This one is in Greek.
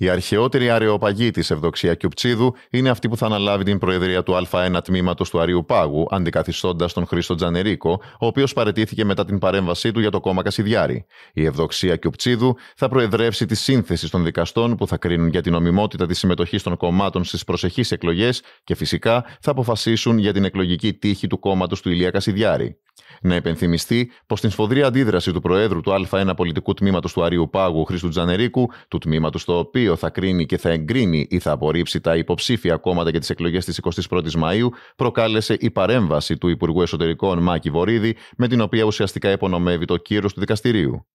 Η αρχαιότερη αρεοπαγή της Ευδοξία Κιουπτσίδου είναι αυτή που θα αναλάβει την προεδρία του Α1 τμήματος του Αριού Πάγου, αντικαθιστώντας τον Χρήστο Τζανερίκο, ο οποίος παρετήθηκε μετά την παρέμβασή του για το κόμμα Κασιδιάρη. Η Ευδοξία Κιουπτσίδου θα προεδρεύσει τη σύνθεση των δικαστών που θα κρίνουν για την ομιμότητα της συμμετοχής των κομμάτων στις προσεχείς εκλογές και φυσικά θα αποφασίσουν για την εκλογική τύχη του κόμματος του Ηλία Κασιδιάρη. Να υπενθυμιστεί πως την σφοδρή αντίδραση του Προέδρου του Α1 Πολιτικού Τμήματος του Αρίου Πάγου, Χρήστου Τζανερίκου, του τμήματος το οποίο θα κρίνει και θα εγκρίνει ή θα απορρίψει τα υποψήφια κόμματα για τις εκλογές της 21η Μαου, προκάλεσε η παρέμβαση του Υπουργού Εσωτερικών Μάκη Βορύδη, με την οποία ουσιαστικά υπονομεύει το κύρος του δικαστηρίου.